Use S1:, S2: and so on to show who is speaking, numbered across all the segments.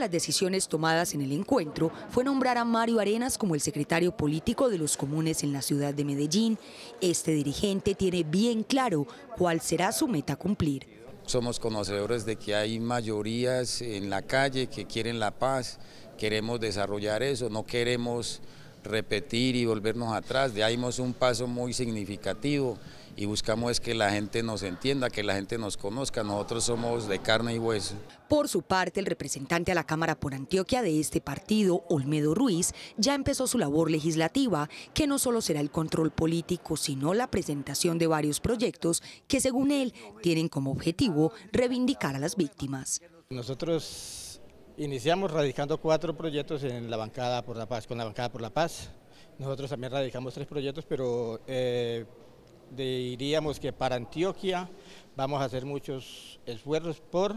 S1: las decisiones tomadas en el encuentro fue nombrar a Mario Arenas como el secretario político de los comunes en la ciudad de Medellín. Este dirigente tiene bien claro cuál será su meta cumplir.
S2: Somos conocedores de que hay mayorías en la calle que quieren la paz, queremos desarrollar eso, no queremos repetir y volvernos atrás, de ahí hemos un paso muy significativo y buscamos es que la gente nos entienda, que la gente nos conozca, nosotros somos de carne y hueso.
S1: Por su parte, el representante a la Cámara por Antioquia de este partido, Olmedo Ruiz, ya empezó su labor legislativa, que no solo será el control político, sino la presentación de varios proyectos que, según él, tienen como objetivo reivindicar a las víctimas.
S3: Nosotros iniciamos radicando cuatro proyectos en la bancada por la paz, con la bancada por la paz. Nosotros también radicamos tres proyectos, pero eh, diríamos que para Antioquia vamos a hacer muchos esfuerzos por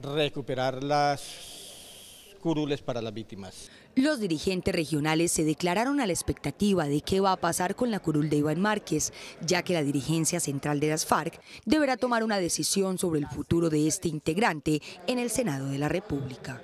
S3: recuperar las curules para las víctimas.
S1: Los dirigentes regionales se declararon a la expectativa de qué va a pasar con la curul de Iván Márquez, ya que la dirigencia central de las FARC deberá tomar una decisión sobre el futuro de este integrante en el Senado de la República.